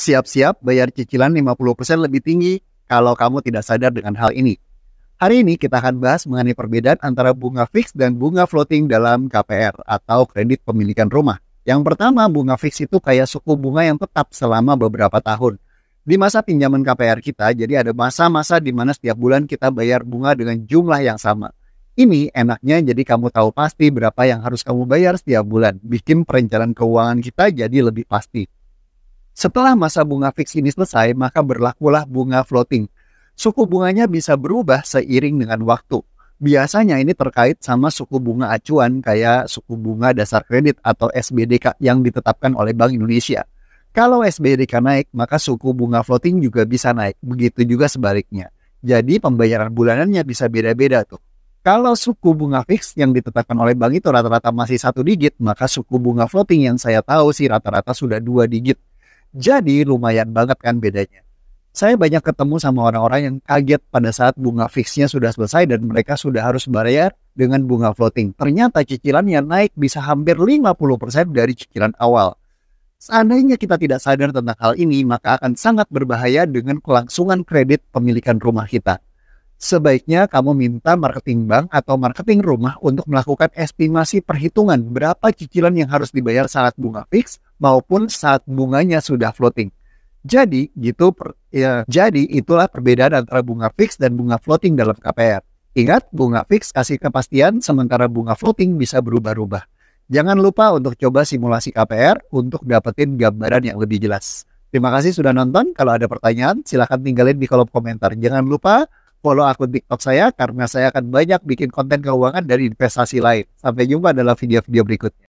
siap-siap bayar cicilan 50% lebih tinggi kalau kamu tidak sadar dengan hal ini. Hari ini kita akan bahas mengenai perbedaan antara bunga fix dan bunga floating dalam KPR atau kredit pemilikan rumah. Yang pertama, bunga fix itu kayak suku bunga yang tetap selama beberapa tahun. Di masa pinjaman KPR kita, jadi ada masa-masa di mana setiap bulan kita bayar bunga dengan jumlah yang sama. Ini enaknya jadi kamu tahu pasti berapa yang harus kamu bayar setiap bulan. Bikin perencanaan keuangan kita jadi lebih pasti. Setelah masa bunga fix ini selesai, maka berlakulah bunga floating. Suku bunganya bisa berubah seiring dengan waktu. Biasanya ini terkait sama suku bunga acuan kayak suku bunga dasar kredit atau SBDK yang ditetapkan oleh Bank Indonesia. Kalau SBDK naik, maka suku bunga floating juga bisa naik. Begitu juga sebaliknya. Jadi pembayaran bulanannya bisa beda-beda tuh. Kalau suku bunga fix yang ditetapkan oleh bank itu rata-rata masih satu digit, maka suku bunga floating yang saya tahu sih rata-rata sudah dua digit. Jadi lumayan banget kan bedanya. Saya banyak ketemu sama orang-orang yang kaget pada saat bunga fixnya sudah selesai dan mereka sudah harus bayar dengan bunga floating. Ternyata cicilannya naik bisa hampir 50% dari cicilan awal. Seandainya kita tidak sadar tentang hal ini, maka akan sangat berbahaya dengan kelangsungan kredit pemilikan rumah kita sebaiknya kamu minta marketing bank atau marketing rumah untuk melakukan estimasi perhitungan berapa cicilan yang harus dibayar saat bunga fix maupun saat bunganya sudah floating. Jadi gitu per, ya, jadi itulah perbedaan antara bunga fix dan bunga floating dalam KPR. Ingat, bunga fix kasih kepastian sementara bunga floating bisa berubah-ubah. Jangan lupa untuk coba simulasi KPR untuk dapetin gambaran yang lebih jelas. Terima kasih sudah nonton. Kalau ada pertanyaan, silahkan tinggalin di kolom komentar. Jangan lupa follow akun TikTok saya karena saya akan banyak bikin konten keuangan dari investasi lain. Sampai jumpa dalam video-video berikutnya.